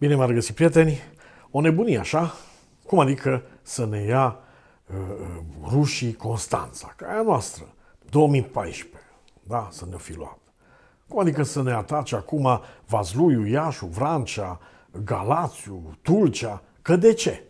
Bine m-ar găsi, prieteni! O nebunie așa? Cum adică să ne ia uh, uh rușii Constanța, ca aia noastră, 2014, da, să ne-o fi luat. Cum adică să ne atace acum Vazluiu, Iașu, Vrancea, Galațiu, Tulcea, că de ce?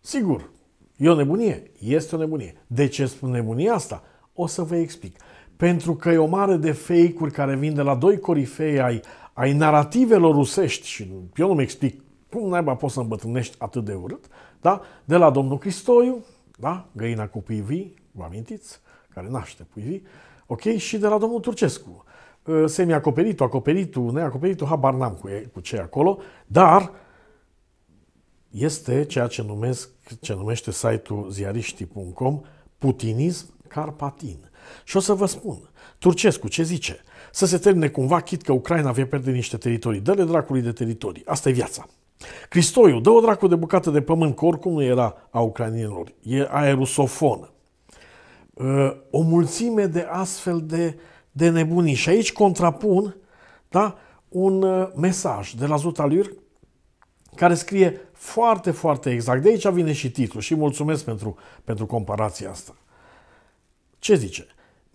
Sigur, e o nebunie, este o nebunie. De ce spun nebunia asta? O să vă explic. Pentru că e o mare de fake-uri care vin de la doi corifei ai ai narativelor rusești și eu nu-mi explic cum naiba poți să îmbătrânești atât de urât, da? de la domnul Cristoiu, da? găina cu pui vii, vă amintiți, care naște pui vii, ok, și de la domnul Turcescu. Uh, semi-acoperitul, acoperitul, neacoperitul, habar n-am cu, cu ce acolo, dar este ceea ce, numesc, ce numește site-ul ziariștii.com putinism carpatin. Și o să vă spun, Turcescu ce zice? să se termine cumva, chit că Ucraina vei pierde niște teritorii. Dă-le dracului de teritorii. Asta e viața. Cristoiu, dă o dracu de bucată de pământ, că oricum nu era a ucranienilor. E aerusofonă. Uh, o mulțime de astfel de, de nebunii. Și aici contrapun da, un uh, mesaj de la Zutaliur care scrie foarte, foarte exact. De aici vine și titlul și mulțumesc pentru, pentru comparația asta. Ce zice?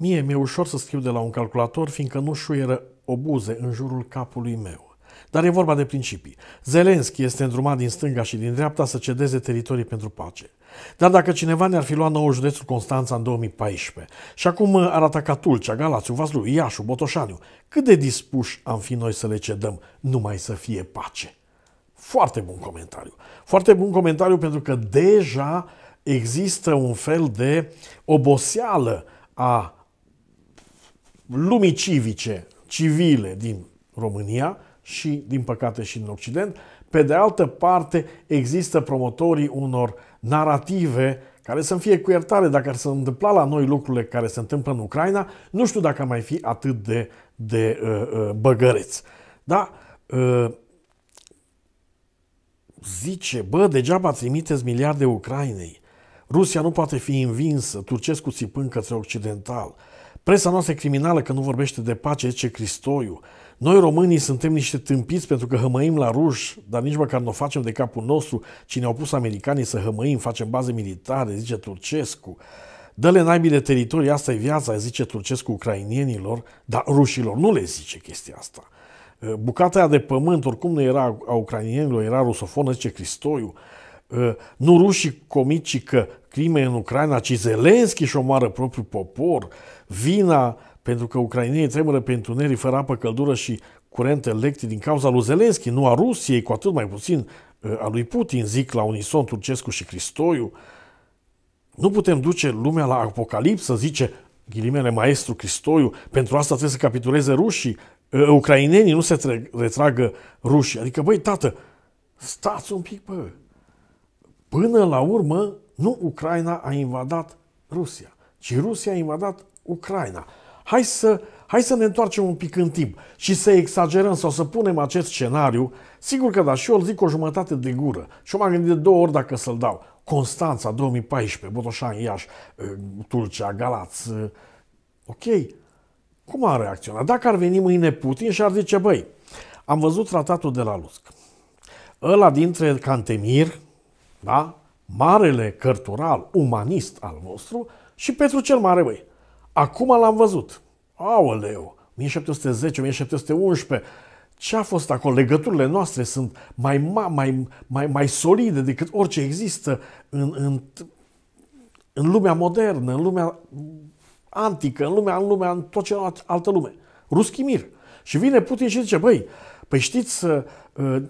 Mie mi-e ușor să scriu de la un calculator, fiindcă nu șuieră obuze în jurul capului meu. Dar e vorba de principii. Zelenski este îndrumat din stânga și din dreapta să cedeze teritorii pentru pace. Dar dacă cineva ne-ar fi luat nouă județul Constanța în 2014 și acum ar ataca Tulcea, Galațiu, Vaslui, Iașu, Botoșaniu, cât de dispuși am fi noi să le cedăm numai să fie pace? Foarte bun comentariu. Foarte bun comentariu pentru că deja există un fel de oboseală a lumii civice, civile din România și, din păcate, și în Occident. Pe de altă parte, există promotorii unor narrative care să-mi fie cu iertare, dacă ar se întâmpla la noi lucrurile care se întâmplă în Ucraina, nu știu dacă mai fi atât de, de uh, uh băgăreți. Da? Uh, zice, bă, degeaba trimiteți miliarde Ucrainei. Rusia nu poate fi învinsă, turcescu țipând către occidental. Uh, Presa noastră criminală că nu vorbește de pace, zice Cristoiu. Noi românii suntem niște tâmpiți pentru că hămăim la ruși, dar nici măcar nu o facem de capul nostru. Cine au pus americanii să hămăim, facem baze militare, zice Turcescu. Dă-le naibii de teritorii, asta e viața, zice Turcescu ucrainienilor, dar rușilor nu le zice chestia asta. Uh, bucata aia de pământ, oricum nu era a ucrainienilor, era rusofonă, zice Cristoiu. Uh, nu rușii comici că crime în Ucraina, ci Zelenski și omoară propriul popor, vina pentru că ucrainenii tremură pe întuneric fără apă, căldură și curent electric din cauza lui Zelenski, nu a Rusiei, cu atât mai puțin uh, a lui Putin, zic la unison Turcescu și Cristoiu. Nu putem duce lumea la apocalipsă, zice ghilimele maestru Cristoiu, pentru asta trebuie să capituleze rușii, uh, uh, ucrainenii nu se retragă rușii. Adică, băi, tată, stați un pic, bă. Până la urmă, nu Ucraina a invadat Rusia, ci Rusia a invadat Ucraina. Hai să, hai să ne întoarcem un pic în timp și să exagerăm sau să punem acest scenariu. Sigur că da, și eu îl zic o jumătate de gură. Și eu m-am gândit de două ori dacă să-l dau. Constanța, 2014, Botoșan, Iași, eh, Tulcea, Galați. Eh, ok, cum ar reacționa? Dacă ar veni mâine Putin și ar zice, băi, am văzut tratatul de la Lusc. Ăla dintre Cantemir, da? marele cărtural umanist al vostru și Petru cel Mare, băi. Acum l-am văzut. Aoleu, 1710-1711, ce a fost acolo? Legăturile noastre sunt mai, mai, mai, mai solide decât orice există în, în, în lumea modernă, în lumea antică, în lumea, în lumea, în tot celălalt altă lume. Ruschi mir. Și vine Putin și zice, băi, păi știți, uh,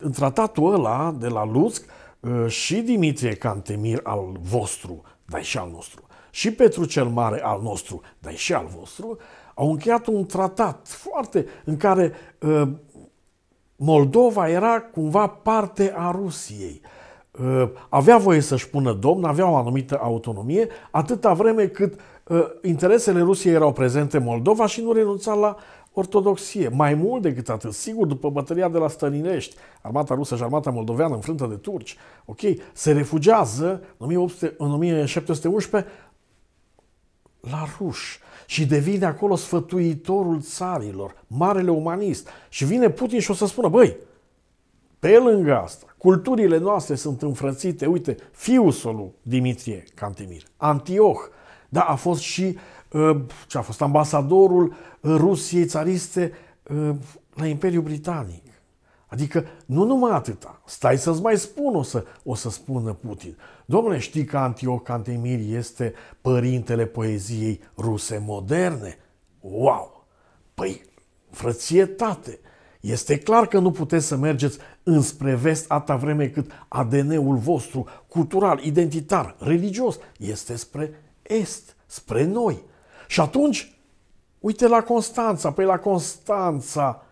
în tratatul ăla de la Lusk, Ă, și Dimitrie Cantemir al vostru, dar și al nostru, și Petru cel Mare al nostru, dar și al vostru, au încheiat un tratat foarte în care ă, Moldova era cumva parte a Rusiei. Ă, avea voie să-și pună domn, avea o anumită autonomie, atâta vreme cât interesele Rusiei erau prezente în Moldova și nu renunța la ortodoxie. Mai mult decât atât, sigur, după bătălia de la Stănilești, armata rusă și armata moldoveană înfrântă de turci, ok, se refugiază în, 1800, în 1711 la ruș și devine acolo sfătuitorul țarilor, marele umanist. Și vine Putin și o să spună, băi, pe lângă asta, culturile noastre sunt înfrățite, uite, fiusul lui Dimitrie Cantemir, Antioch. Da, a fost și uh, ce a fost ambasadorul uh, Rusiei țariste uh, la Imperiul Britanic. Adică nu numai atâta. Stai să-ți mai spun, o să, o să spună Putin. Domnule, știi că Antioch Antemir este părintele poeziei ruse moderne? Wow! Păi, frățietate! Este clar că nu puteți să mergeți înspre vest atâta vreme cât ADN-ul vostru, cultural, identitar, religios, este spre est, spre noi. Și atunci, uite la Constanța, păi la Constanța,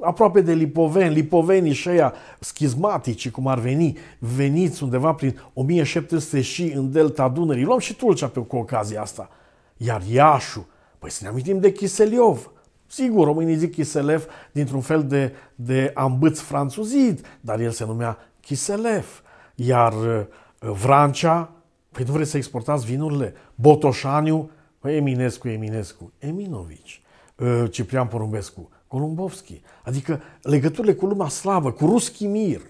aproape de Lipoveni, Lipovenii și aia schizmatici, cum ar veni, veniți undeva prin 1700 și în delta Dunării. Luăm și Tulcea pe cu ocazia asta. Iar Iașu, păi să ne amintim de Chiseliov. Sigur, românii zic Chiselev dintr-un fel de, de ambâț franțuzit, dar el se numea Chiselev. Iar uh, Vrancea, Păi nu vreți să exportați vinurile? Botoșaniu, păi Eminescu, Eminescu, Eminovici, ă, Ciprian Porumbescu, Columbovski. Adică legăturile cu lumea slavă, cu ruschi mir,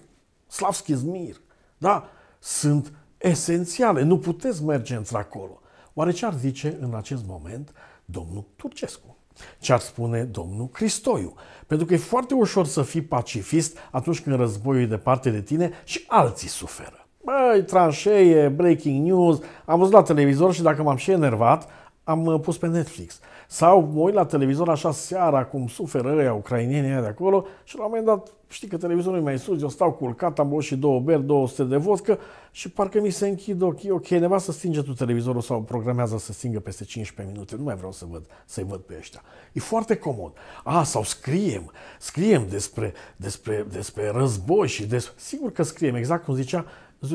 slavski zmir, da? sunt esențiale. Nu puteți merge într-acolo. Oare ce ar zice în acest moment domnul Turcescu? Ce ar spune domnul Cristoiu? Pentru că e foarte ușor să fii pacifist atunci când războiul e departe de tine și alții suferă băi, tranșee, breaking news, am văzut la televizor și dacă m-am și enervat, am uh, pus pe Netflix. Sau mă uit la televizor așa seara, cum suferă ăia ucrainienii de acolo și la un moment dat, știi că televizorul e mai sus, eu stau culcat, am băut și două beri, 200 de vodcă și parcă mi se închid ochii, ok, neva să stinge tu televizorul sau programează să stingă peste 15 minute, nu mai vreau să văd, să-i văd pe ăștia. E foarte comod. A, sau scriem, scriem despre, despre, despre război și despre... Sigur că scriem, exact cum zicea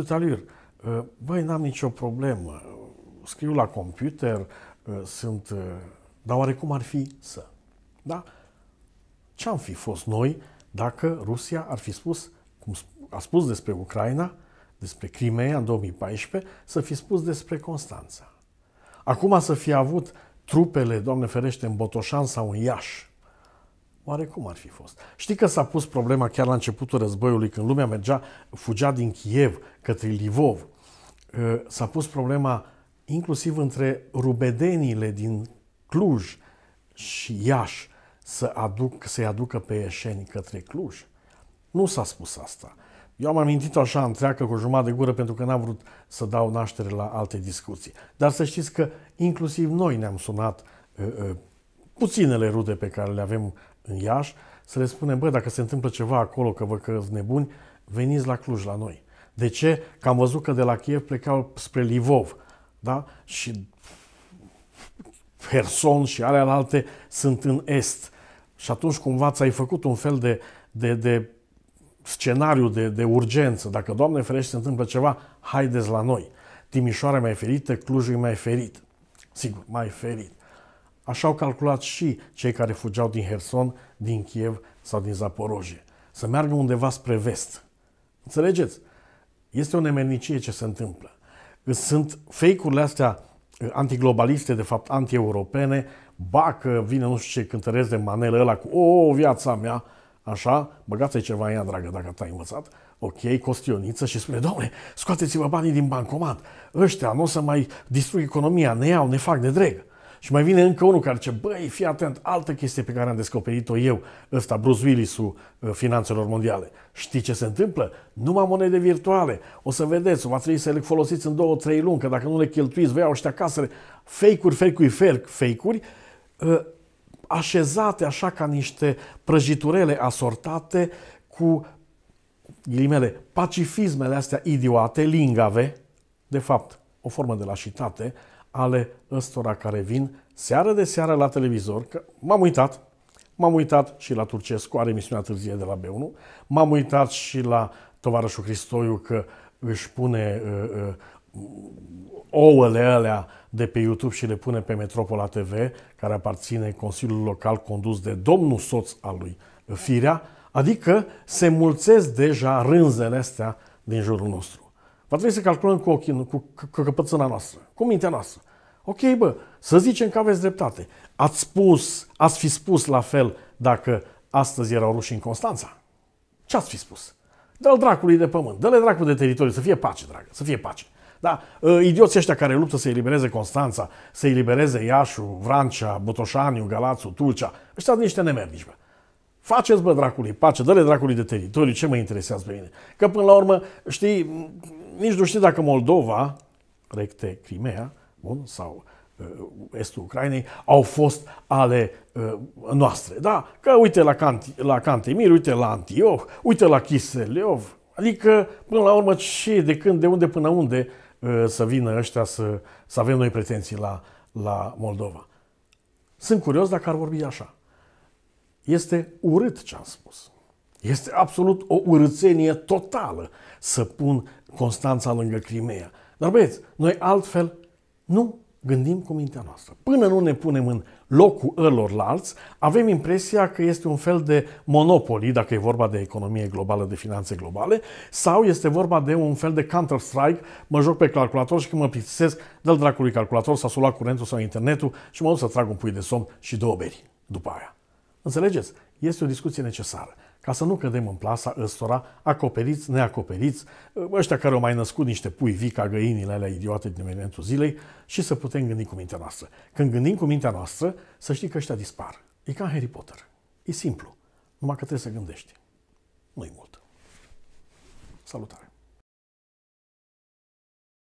Alir, uh, băi, n-am nicio problemă, scriu la computer, uh, sunt... Uh, dar oarecum ar fi să? Da? Ce-am fi fost noi dacă Rusia ar fi spus, cum a spus despre Ucraina, despre Crimea în 2014, să fi spus despre Constanța. Acum să fi avut trupele, Doamne ferește, în Botoșan sau în Iași, Oare cum ar fi fost? Știi că s-a pus problema chiar la începutul războiului, când lumea mergea, fugea din Kiev către Livov. Ă, s-a pus problema inclusiv între rubedenile din Cluj și Iași să aduc, să-i aducă pe ieșeni către Cluj. Nu s-a spus asta. Eu am amintit așa întreagă cu jumătate de gură pentru că n-am vrut să dau naștere la alte discuții. Dar să știți că inclusiv noi ne-am sunat uh, uh, puținele rude pe care le avem în Iași, să le spunem, bă, dacă se întâmplă ceva acolo, că vă căți nebuni, veniți la Cluj, la noi. De ce? Că am văzut că de la Kiev plecau spre Livov, da? Și Herson și alealte sunt în est. Și atunci cumva ți-ai făcut un fel de, de, de scenariu de, de urgență. Dacă, Doamne ferește, se întâmplă ceva, haideți la noi. Timișoara mai ferită, Clujul mai ferit. Sigur, mai ferit. Așa au calculat și cei care fugeau din Herson, din Kiev sau din Zaporoje. Să meargă undeva spre vest. Înțelegeți? Este o nemernicie ce se întâmplă. Sunt fake-urile astea uh, antiglobaliste, de fapt anti-europene, ba că vine nu știu ce cântărez de manele ăla cu o, viața mea, așa, băgați ceva în ea, dragă, dacă te ai învățat, ok, costioniță și spune, domne, scoateți-vă banii din bancomat, ăștia nu o să mai distrug economia, ne iau, ne fac, de dregă. Și mai vine încă unul care zice, băi, fii atent, altă chestie pe care am descoperit-o eu, ăsta Bruce Willis-ul ă, finanțelor mondiale. Știi ce se întâmplă? Numai monede virtuale. O să vedeți, va trebui să le folosiți în două, trei luni, că dacă nu le cheltuiți, vă iau ăștia casele. Fake-uri, fake-uri, fake-uri, ă, așezate așa ca niște prăjiturele asortate cu ghilimele, pacifismele astea idiote, lingave, de fapt, o formă de lașitate, ale ăstora care vin seară de seară la televizor, că m-am uitat, m-am uitat și la Turcescu, are emisiunea târzie de la B1, m-am uitat și la tovarășul Cristoiu că își pune uh, uh, ouăle alea de pe YouTube și le pune pe Metropola TV, care aparține Consiliul Local condus de domnul soț al lui Firea, adică se mulțesc deja rânzele astea din jurul nostru. Va trebui să calculăm cu ochii, cu, cu căpățâna noastră, cu mintea noastră. Ok, bă, să zicem că aveți dreptate. Ați spus, ați fi spus la fel dacă astăzi erau ruși în Constanța. Ce ați fi spus? Dă-l dracului de pământ, dă-le dracul de teritoriu, să fie pace, dragă, să fie pace. Da, ă, idioții ăștia care luptă să elibereze Constanța, să elibereze Iașu, Vrancea, Botoșaniu, Galațu, Tulcea, ăștia sunt niște nemernici, bă. Faceți, bă, dracului pace, dă-le dracului de teritoriu, ce mă interesează pe mine? Că până la urmă, știi, nici nu știu dacă Moldova, recte Crimea, bun, sau uh, estul Ucrainei, au fost ale uh, noastre. Da? Că uite la, Canti, la Cantemir, uite la Antioch, uite la Chiseleov. Adică, până la urmă, ce, de când, de unde, până unde uh, să vină ăștia să, să avem noi pretenții la, la Moldova. Sunt curios dacă ar vorbi așa. Este urât ce am spus. Este absolut o urățenie totală să pun Constanța lângă Crimea. Dar băieți, noi altfel nu gândim cu mintea noastră. Până nu ne punem în locul ălorlalți, avem impresia că este un fel de monopoli, dacă e vorba de economie globală, de finanțe globale, sau este vorba de un fel de Counter-Strike, mă joc pe calculator și când mă plictisesc, dă-l dracului calculator s-a luat curentul sau internetul și mă duc să trag un pui de somn și două beri după aia. Înțelegeți? Este o discuție necesară ca să nu cădem în plasa ăstora, acoperiți, neacoperiți, ăștia care au mai născut niște pui vii ca găinile alea idiote din momentul zilei și să putem gândi cu mintea noastră. Când gândim cu mintea noastră, să știi că ăștia dispar. E ca Harry Potter. E simplu. Numai că trebuie să gândești. Nu-i mult. Salutare!